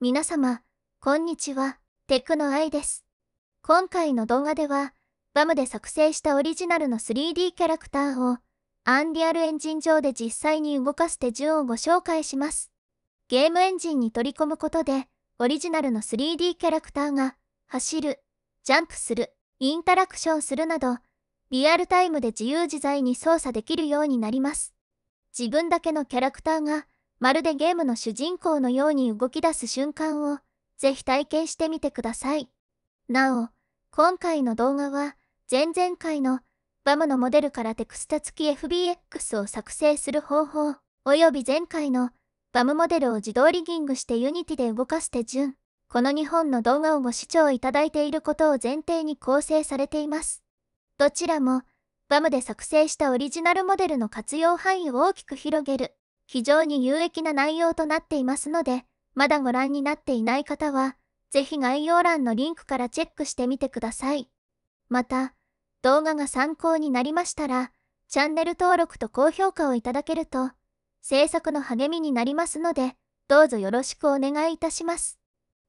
皆様、こんにちは、テクノアイです。今回の動画では、バムで作成したオリジナルの 3D キャラクターを、アンリアルエンジン上で実際に動かす手順をご紹介します。ゲームエンジンに取り込むことで、オリジナルの 3D キャラクターが、走る、ジャンプする、インタラクションするなど、リアルタイムで自由自在に操作できるようになります。自分だけのキャラクターが、まるでゲームの主人公のように動き出す瞬間を、ぜひ体験してみてください。なお、今回の動画は、前々回のバムのモデルからテクスタ付き FBX を作成する方法、および前回のバムモデルを自動リギングして Unity で動かす手順、この2本の動画をご視聴いただいていることを前提に構成されています。どちらも、バムで作成したオリジナルモデルの活用範囲を大きく広げる非常に有益な内容となっていますので、まだご覧になっていない方は、ぜひ概要欄のリンクからチェックしてみてください。また、動画が参考になりましたら、チャンネル登録と高評価をいただけると、制作の励みになりますので、どうぞよろしくお願いいたします。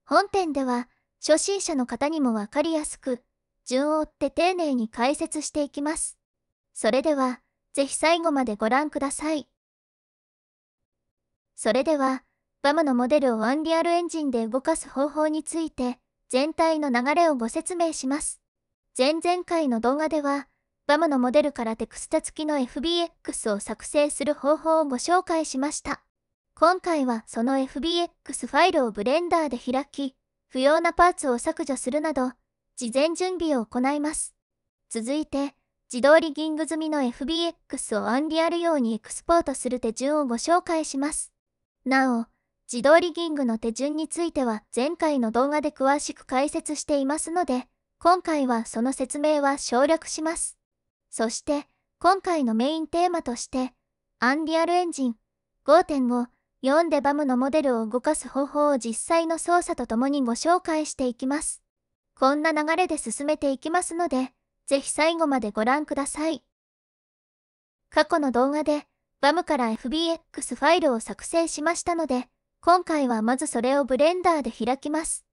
本店では、初心者の方にもわかりやすく、順を追って丁寧に解説していきます。それでは、ぜひ最後までご覧ください。それでは、バムのモデルをアンリアルエンジンで動かす方法について、全体の流れをご説明します。前々回の動画では、バムのモデルからテクスタ付きの FBX を作成する方法をご紹介しました。今回はその FBX ファイルをブレンダーで開き、不要なパーツを削除するなど、事前準備を行います。続いて、自動リギング済みの FBX をアンリアル用にエクスポートする手順をご紹介します。なお、自動リギングの手順については前回の動画で詳しく解説していますので、今回はその説明は省略します。そして、今回のメインテーマとして、アンリアルエンジン5.5、4でバムのモデルを動かす方法を実際の操作とともにご紹介していきます。こんな流れで進めていきますので、ぜひ最後までご覧ください。過去の動画で、バムから FBX ファイルを作成しましたので、今回はまずそれをブレンダーで開きます。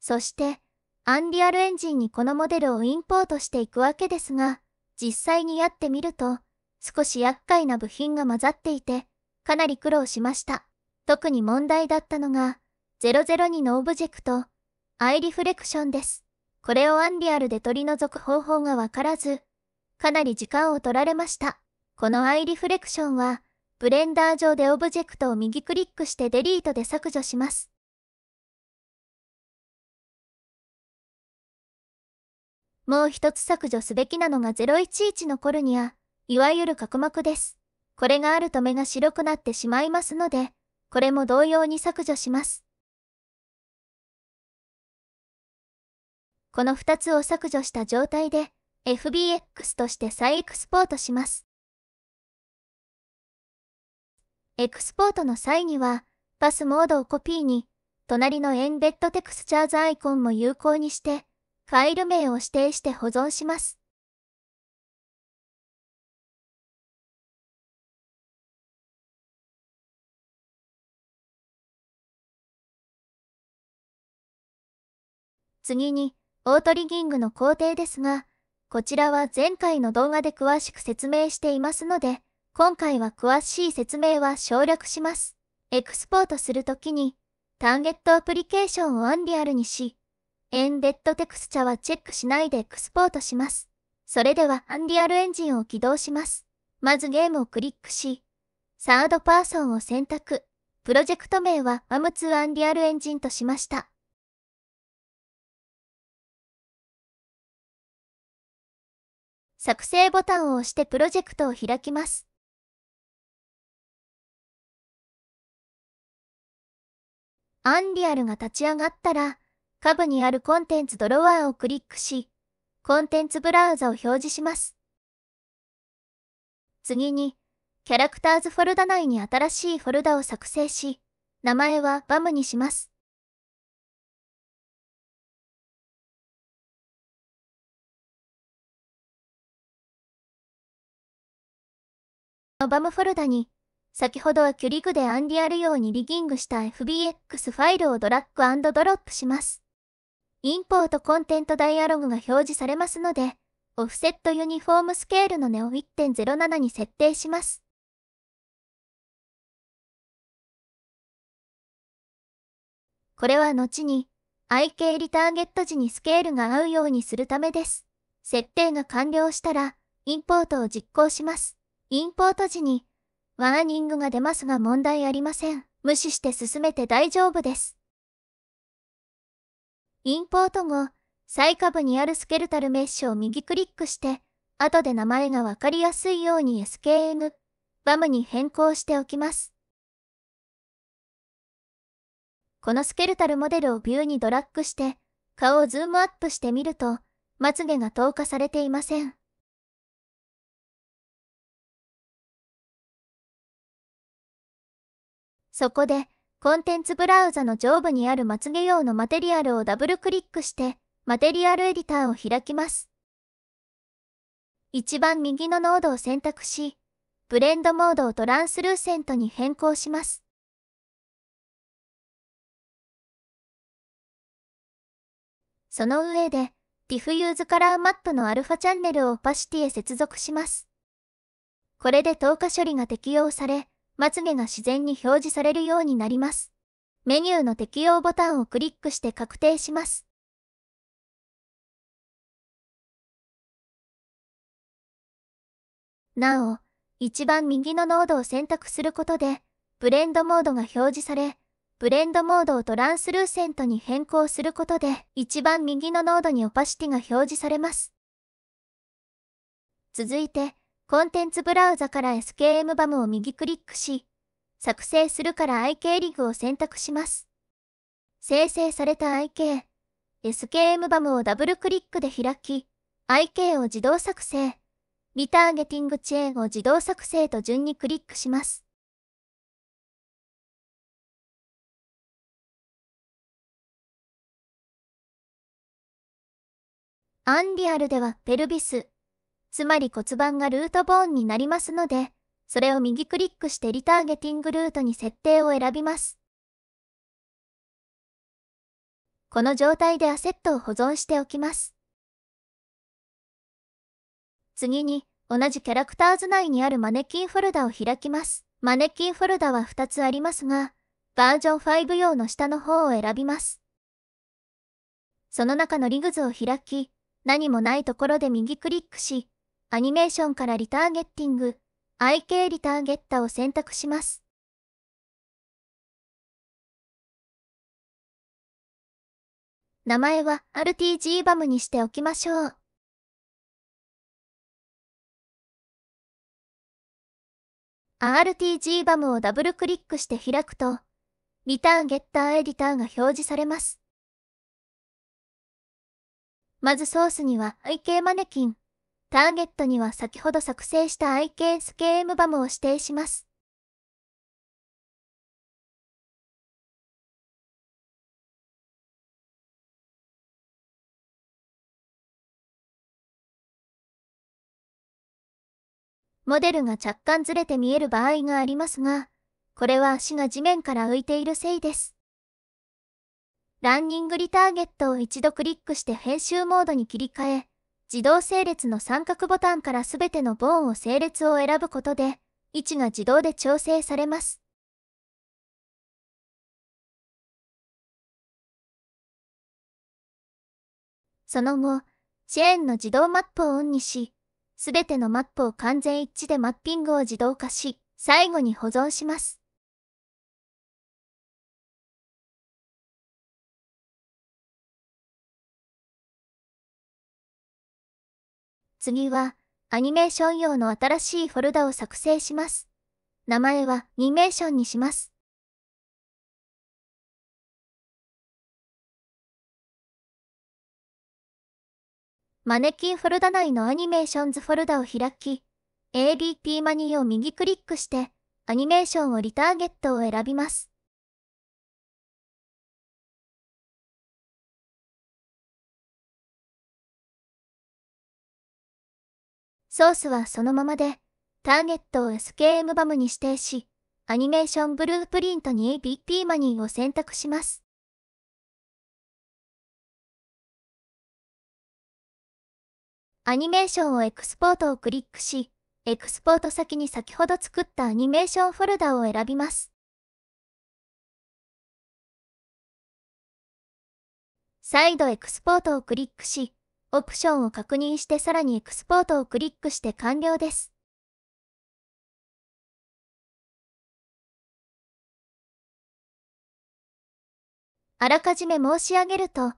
そして、アンリアルエンジンにこのモデルをインポートしていくわけですが、実際にやってみると、少し厄介な部品が混ざっていて、かなり苦労しました。特に問題だったのが、002のオブジェクト、アイリフレクションです。これをアンリアルで取り除く方法がわからず、かなり時間を取られました。このアイリフレクションは、ブレンダー上でオブジェクトを右クリックしてデリートで削除します。もう一つ削除すべきなのが011のコルニア、いわゆる角膜です。これがあると目が白くなってしまいますので、これも同様に削除します。この二つを削除した状態で、FBX として再エクスポートします。エクスポートの際には、パスモードをコピーに、隣のエンベッドテクスチャーズアイコンも有効にして、ファイル名を指定して保存します。次に、オートリギングの工程ですが、こちらは前回の動画で詳しく説明していますので、今回は詳しい説明は省略します。エクスポートするときに、ターゲットアプリケーションをアンリアルにし、エンデッドテクスチャはチェックしないでエクスポートします。それではアンリアルエンジンを起動します。まずゲームをクリックし、サードパーソンを選択。プロジェクト名はア a m 2アンリアルエンジンとしました。作成ボタンを押してプロジェクトを開きます。アンリアルが立ち上がったら、下部にあるコンテンツドロワーをクリックし、コンテンツブラウザを表示します。次に、キャラクターズフォルダ内に新しいフォルダを作成し、名前はバムにします。バムフォルダに先ほどはキュリグでアンリアル用にリギングした FBX ファイルをドラッグドロップします。インポートコンテントダイアログが表示されますので、オフセットユニフォームスケールの値を1.07に設定します。これは後に IK リターゲット時にスケールが合うようにするためです。設定が完了したら、インポートを実行します。インポート時にワーニングが出ますが問題ありません。無視して進めて大丈夫です。インポート後、最下部にあるスケルタルメッシュを右クリックして、後で名前がわかりやすいように SKN、バムに変更しておきます。このスケルタルモデルをビューにドラッグして、顔をズームアップしてみると、まつげが透過されていません。そこで、コンテンツブラウザの上部にあるまつげ用のマテリアルをダブルクリックして、マテリアルエディターを開きます。一番右のノードを選択し、ブレンドモードをトランスルーセントに変更します。その上で、ディフユーズカラーマットのアルファチャンネルをオパシティへ接続します。これで透過処理が適用され、まつげが自然に表示されるようになります。メニューの適用ボタンをクリックして確定します。なお、一番右のノードを選択することで、ブレンドモードが表示され、ブレンドモードをトランスルーセントに変更することで、一番右のノードにオパシティが表示されます。続いて、コンテンツブラウザから SKM バムを右クリックし、作成するから IK リグを選択します。生成された IK、SKM バムをダブルクリックで開き、IK を自動作成、リターゲティングチェーンを自動作成と順にクリックします。アンリアルではペルビス、つまり骨盤がルートボーンになりますので、それを右クリックしてリターゲティングルートに設定を選びます。この状態でアセットを保存しておきます。次に、同じキャラクターズ内にあるマネキンフォルダを開きます。マネキンフォルダは2つありますが、バージョン5用の下の方を選びます。その中のリグズを開き、何もないところで右クリックし、アニメーションからリターゲッティング、IK リターゲッタを選択します。名前は RTG バムにしておきましょう。RTG バムをダブルクリックして開くと、リターンゲッターエディターが表示されます。まずソースには IK マネキン、ターゲットには先ほど作成した IKSKM バムを指定します。モデルが若干ずれて見える場合がありますが、これは足が地面から浮いているせいです。ランニングリターゲットを一度クリックして編集モードに切り替え、自動整列の三角ボタンからすべてのボーンを整列を選ぶことで、位置が自動で調整されます。その後、チェーンの自動マップをオンにし、すべてのマップを完全一致でマッピングを自動化し、最後に保存します。次は、アニメーション用の新しいフォルダを作成します。名前は、ニメーションにします。マネキンフォルダ内のアニメーションズフォルダを開き、ABP マニーを右クリックして、アニメーションをリターゲットを選びます。ソースはそのままで、ターゲットを SKM バムに指定し、アニメーションブループリントに BP マニーを選択します。アニメーションをエクスポートをクリックし、エクスポート先に先ほど作ったアニメーションフォルダを選びます。再度エクスポートをクリックし、オプションを確認してさらにエクスポートをクリックして完了です。あらかじめ申し上げると、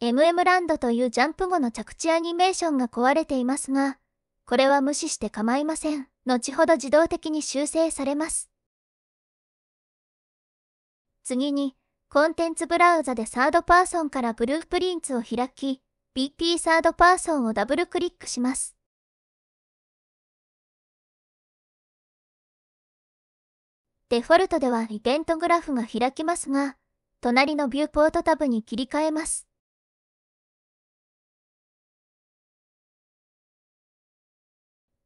MM ランドというジャンプ後の着地アニメーションが壊れていますが、これは無視して構いません。後ほど自動的に修正されます。次に、コンテンツブラウザでサードパーソンからブループリンツを開き、BP サードパーソンをダブルクリックします。デフォルトではイベントグラフが開きますが、隣のビューポートタブに切り替えます。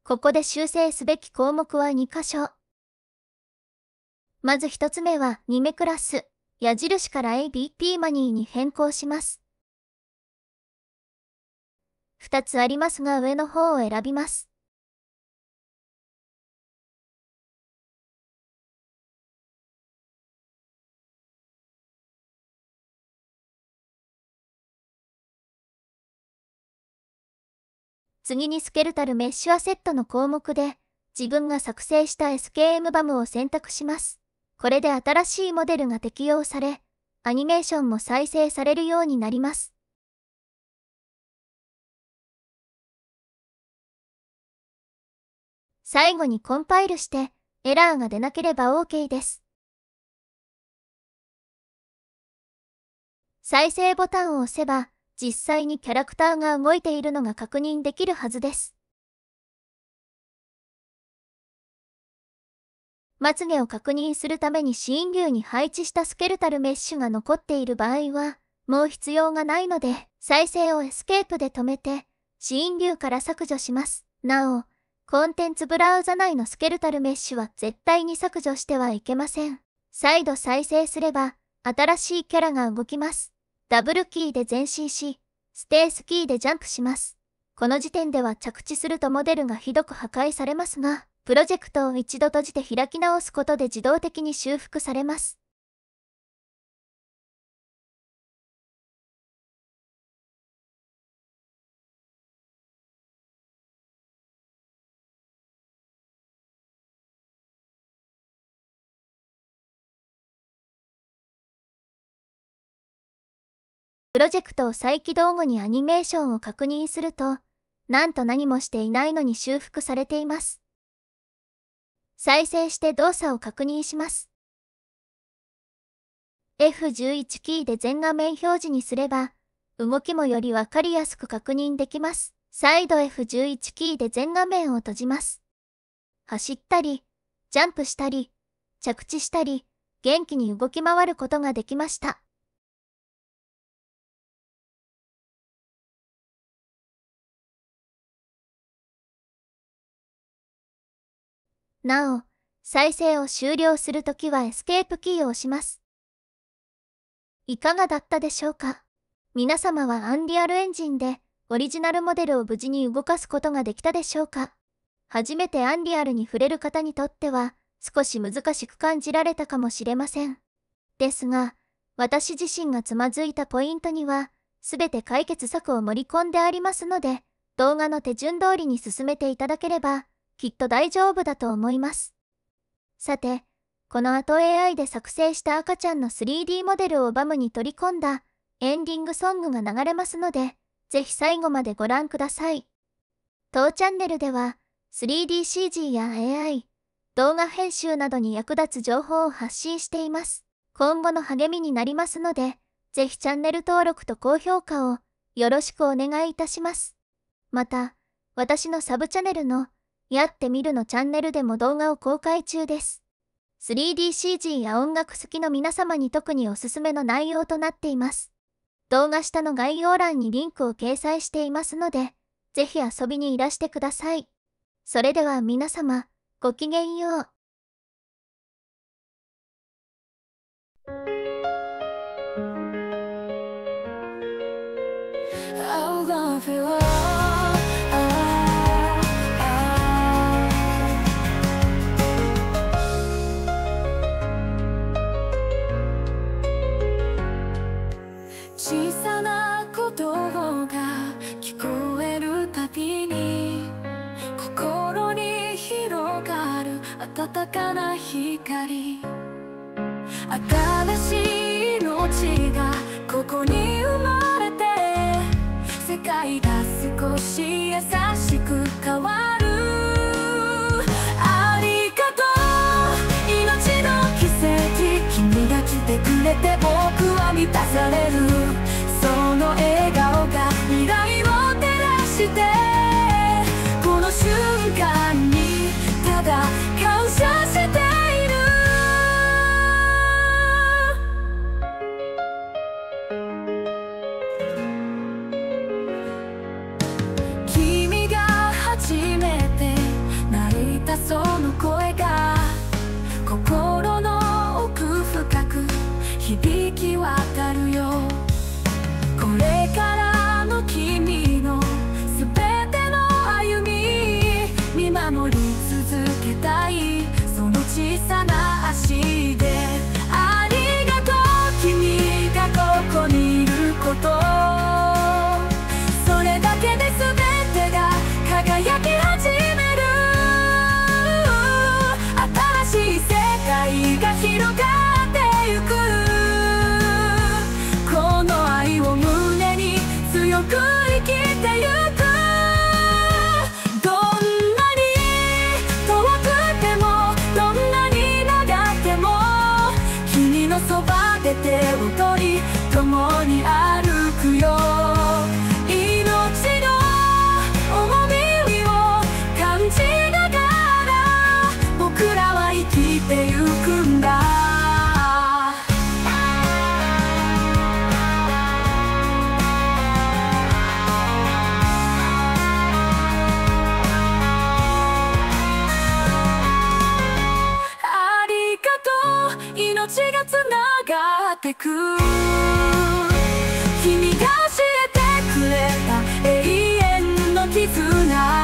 ここで修正すべき項目は2箇所。まず1つ目は2目クラス、矢印から a b t マニーに変更します。2つありますが上の方を選びます。次にスケルタルメッシュアセットの項目で、自分が作成した SKM バムを選択します。これで新しいモデルが適用され、アニメーションも再生されるようになります。最後にコンパイルしてエラーが出なければ OK です。再生ボタンを押せば実際にキャラクターが動いているのが確認できるはずです。まつげを確認するためにシーン流に配置したスケルタルメッシュが残っている場合は、もう必要がないので、再生をエスケープで止めて、シーン流から削除します。なお、コンテンツブラウザ内のスケルタルメッシュは絶対に削除してはいけません。再度再生すれば、新しいキャラが動きます。ダブルキーで前進し、ステースキーでジャンプします。この時点では着地するとモデルがひどく破壊されますが、プロジェクトを一度閉じて開き直すことで自動的に修復されます。プロジェクトを再起動後にアニメーションを確認すると、なんと何もしていないのに修復されています。再生して動作を確認します。F11 キーで全画面表示にすれば、動きもよりわかりやすく確認できます。再度 F11 キーで全画面を閉じます。走ったり、ジャンプしたり、着地したり、元気に動き回ることができました。なお、再生を終了するときはエスケープキーを押します。いかがだったでしょうか皆様はアンリアルエンジンでオリジナルモデルを無事に動かすことができたでしょうか初めてアンリアルに触れる方にとっては少し難しく感じられたかもしれません。ですが、私自身がつまずいたポイントには、全て解決策を盛り込んでありますので、動画の手順通りに進めていただければ、きっと大丈夫だと思います。さて、この後 AI で作成した赤ちゃんの 3D モデルをバムに取り込んだエンディングソングが流れますので、ぜひ最後までご覧ください。当チャンネルでは 3DCG や AI、動画編集などに役立つ情報を発信しています。今後の励みになりますので、ぜひチャンネル登録と高評価をよろしくお願いいたします。また、私のサブチャンネルのやってみるのチャンネルでも動画を公開中です。3DCG や音楽好きの皆様に特におすすめの内容となっています。動画下の概要欄にリンクを掲載していますので、ぜひ遊びにいらしてください。それでは皆様、ごきげんよう。暖かな光新しい命がここに生まれて世界が少し優しく変わるありがとう命の奇跡君が来てくれて僕は満たされるその笑顔が未来を照らして assim. 本当共に歩くよてく君が教えてくれた永遠の絆